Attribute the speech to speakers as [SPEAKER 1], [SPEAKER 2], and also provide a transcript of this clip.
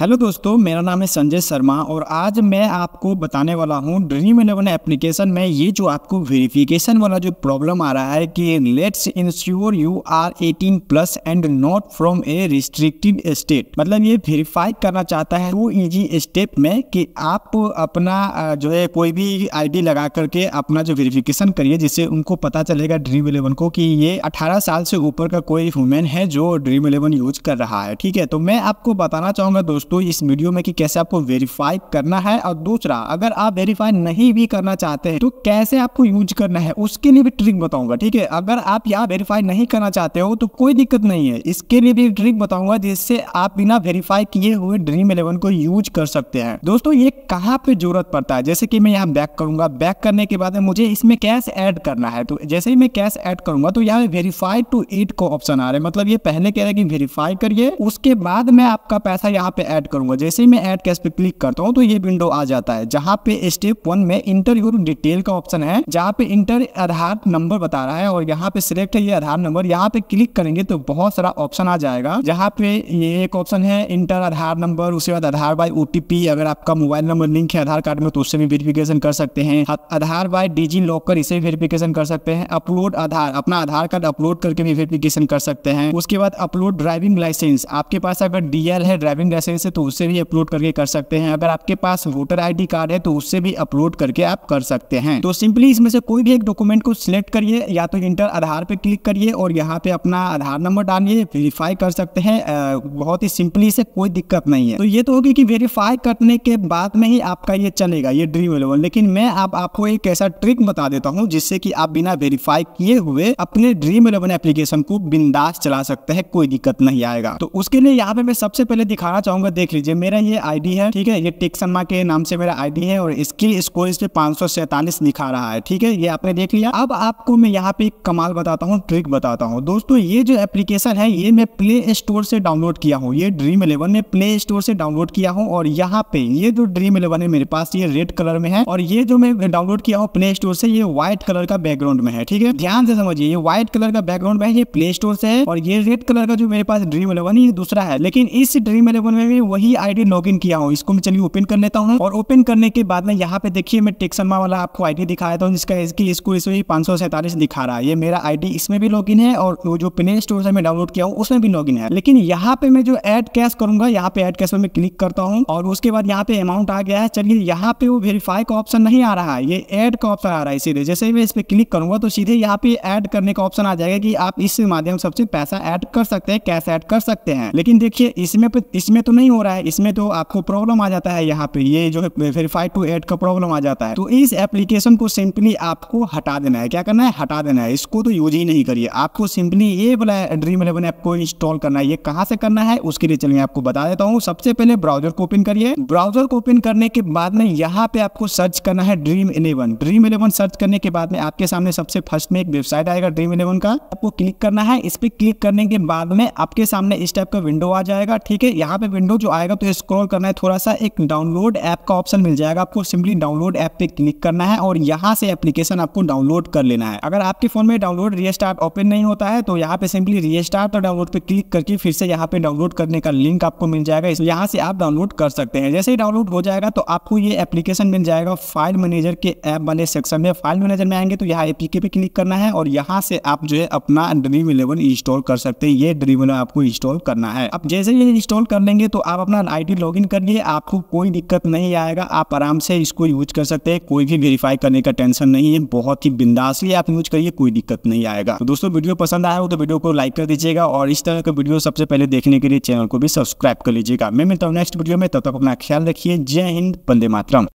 [SPEAKER 1] hello दोस्तों मेरा नाम है संजय शर्मा और आज मैं आपको बताने वाला हूँ ड्रीम इलेवन एप्लीकेशन में ये जो आपको वेरिफिकेशन वाला जो प्रॉब्लम आ रहा है कि let's ensure you are 18 plus and not from a restricted state मतलब ये वेरीफाई करना चाहता है वो इजी स्टेप में कि आप अपना जो है कोई भी आई लगा करके अपना जो वेरीफिकेशन करिए जिससे उनको पता चलेगा ड्रीम इलेवन को कि ये अठारह साल से ऊपर का कोई वुमेन है जो ड्रीम इलेवन यूज कर रहा है ठीक है तो मैं आपको बताना चाहूंगा दोस्तों दोस्तों इस वीडियो में कि कैसे आपको वेरीफाई करना है और दूसरा अगर आप वेरीफाई नहीं भी करना चाहते हैं तो कैसे आपको यूज करना है उसके लिए भी ट्रिक बताऊंगा ठीक है अगर आप यहाँ वेरीफाई नहीं करना चाहते हो तो कोई दिक्कत नहीं है इसके लिए भी ट्रिक बताऊंगा जिससे आप बिना वेरीफाई किए हुए ड्रीम इलेवन को यूज कर सकते हैं दोस्तों ये कहाँ पे जरूरत पड़ता है जैसे कि मैं यहाँ बैक करूंगा बैक करने के बाद मुझे इसमें कैश ऐड करना है तो जैसे ही मैं कैश ऐड करूंगा तो यहाँ वेरीफाई टू एट को ऑप्शन आ रहा है मतलब ये पहले कह रहे हैं कि वेरीफाई करिए उसके बाद में आपका पैसा यहाँ पे ऐड ऐड करूंगा जैसे ही मैं ऐड कैश पे क्लिक करता हूँ तो ये विंडो आ जाता है जहाँ पे स्टेप वन में इंटर योर डिटेल का ऑप्शन है जहाँ पे इंटर आधार नंबर बता रहा है और यहाँ पे सिलेक्ट है ये आधार नंबर यहाँ पे क्लिक करेंगे तो बहुत सारा ऑप्शन आ जाएगा जहाँ पे ये एक ऑप्शन है इंटर आधार नंबर उसके बाद आधार बाय ओटीपी अगर आपका मोबाइल नंबर लिंक है आधार कार्ड में तो उससे भी वेरिफिकेशन कर सकते हैं आधार बाय डिजी लॉकर इसे भी वेरिफिकेशन कर सकते हैं अपलोड आधार अपना आधार कार्ड अपलोड करके भी वेरिफिकेशन कर सकते हैं उसके बाद अपलोड ड्राइविंग लाइसेंस आपके पास अगर डीएल है ड्राइविंग लाइसेंस से तो उससे भी अपलोड करके कर सकते हैं अगर आपके पास वोटर आईडी कार्ड है तो उससे भी अपलोड करके आप कर सकते हैं तो सिंपली इसमें से कोई भी एक डॉक्यूमेंट को सिलेक्ट करिए या तो इंटर आधार पे क्लिक करिए और यहाँ पे अपना आधार नंबर डालिए वेरीफाई कर सकते हैं बहुत ही सिंपली से कोई दिक्कत नहीं है तो ये तो होगी कि वेरीफाई करने के बाद में ही आपका ये चलेगा ये ड्रीम इलेवन लेकिन मैं आप आपको एक ऐसा ट्रिक बता देता हूँ जिससे कि आप बिना वेरीफाई किए हुए अपने ड्रीम इलेवन एप्लीकेशन को बिंदास चला सकते हैं कोई दिक्कत नहीं आएगा तो उसके लिए यहाँ पे मैं सबसे पहले दिखाना चाहूंगा पर देख लीजिए मेरा ये आईडी है ठीक है ये टेक शर्मा के नाम से मेरा आईडी है और इसकी स्कोर इस पे पांच दिखा रहा है ठीक है ये आपने देख लिया अब आपको मैं यहाँ पे कमाल बताता हूँ ट्रिक बताता हूँ दोस्तों ये जो एप्लीकेशन है ये मैं प्ले स्टोर से डाउनलोड किया हूँ ये ड्रीम इलेवन में प्ले स्टोर से डाउनलोड किया हूँ और यहाँ पे ये जो ड्रीम इलेवन है मेरे पास ये रेड कलर में है और ये जो मैं डाउनलोड किया हूँ प्ले स्टोर से ये व्हाइट कलर का बैकग्राउंड में है ठीक है ध्यान से समझिए ये व्हाइट कलर का बैकग्राउंड में है ये प्ले स्टोर से है और ये रेड कलर का जो मेरे पास ड्रीम इलेवन ये दूसरा है लेकिन इस ड्रीम इलेवन में भी में वही आईडी लॉग किया हूँ इसको मैं चलिए ओपन कर लेता हूँ और ओपन करने के बाद में यहाँ पे देखिए मैं टेक्सनमा वाला आपको आईडी दिखाया था जिसका इसकी इसको इसमें पाँच सौ सैंतालीस दिखा रहा है ये मेरा आईडी इसमें भी लॉग है और जो प्ले स्टोर से मैं डाउनलोड किया हूँ उसमें भी लॉग है लेकिन यहाँ पे मैं जो एड कैश करूंगा यहाँ पे एड कैश में क्लिक करता हूँ और उसके बाद यहाँ पे अमाउंट आ गया है चलिए यहाँ पे वो वेरीफाई का ऑप्शन नहीं आ रहा है ये एड का ऑप्शन आ रहा है सीधे जैसे ही मैं इस पर क्लिक करूंगा तो सीधे यहाँ पे एड करने का ऑप्शन आ जाएगा कि आप इस माध्यम सबसे पैसा एड कर सकते हैं कैश एड कर सकते हैं लेकिन देखिए इसमें इसमें तो नहीं नहीं हो रहा है इसमें तो आपको प्रॉब्लम आ जाता है यहाँ पे ये जो है वेरीफाइड टू एड का प्रॉब्लम आ जाता है तो इस एप्लीकेशन को सिंपली आपको हटा देना है क्या करना है हटा देना है इसको तो यूज ही नहीं करिए आपको सिंपली ये वाला ड्रीम इलेवन ऐप को इंस्टॉल करना है ये कहाँ से करना है उसके लिए चलिए आपको बता देता हूँ सबसे पहले ब्राउजर को ओपन करिए ब्राउजर को ओपन करने के बाद में यहाँ पे आपको सर्च करना है dream eleven dream eleven search करने के बाद में आपके सामने सबसे फर्स्ट में एक वेबसाइट आएगा ड्रीम इलेवन का आपको क्लिक करना है इस पर क्लिक करने के बाद में आपके सामने इस टाइप का विंडो आ जाएगा ठीक है यहाँ पे विंडो जो आएगा तो स्क्रॉल करना है थोड़ा सा एक डाउनलोड ऐप का ऑप्शन मिल जाएगा आपको सिंपली डाउनलोड ऐप पे क्लिक करना है और यहाँ से एप्लीकेशन आपको डाउनलोड कर लेना है अगर आपके फोन में डाउनलोड रीस्टार्ट ओपन नहीं होता है तो यहाँ पे सिंपली रीस्टार्ट और डाउनलोड पे क्लिक करके फिर से यहाँ पे डाउनलोड करने का लिंक आपको मिल जाएगा यहाँ से आप डाउनलोड कर सकते हैं जैसे ही डाउनलोड हो जाएगा तो आपको ये एप्लीकेशन मिल जाएगा फाइल मैनेजर के ऐप वाले सेक्शन में फाइल मैनेजर में आएंगे तो यहाँ एपीके पे क्लिक करना है और यहाँ से आप जो है अपना ड्रीम इलेवन इंस्टॉल कर सकते हैं ये ड्रीम इलेवन आपको इंस्टॉल करना है अब जैसे ये इंस्टॉल कर लेंगे तो आप अपना आईडी लॉगिन लिए आपको कोई दिक्कत नहीं आएगा आप आराम से इसको यूज कर सकते हैं कोई भी वेरीफाई करने का टेंशन नहीं है बहुत ही बिंदासली आप यूज करिए कोई दिक्कत नहीं आएगा तो दोस्तों वीडियो पसंद आया हो तो वीडियो को लाइक कर दीजिएगा और इस तरह का वीडियो सबसे पहले देखने के लिए चैनल को भी सब्सक्राइब कर लीजिएगा मैं मिलता हूँ नेक्स्ट वीडियो में तब तक अपना ख्याल रखिए जय हिंद बंदे मातरम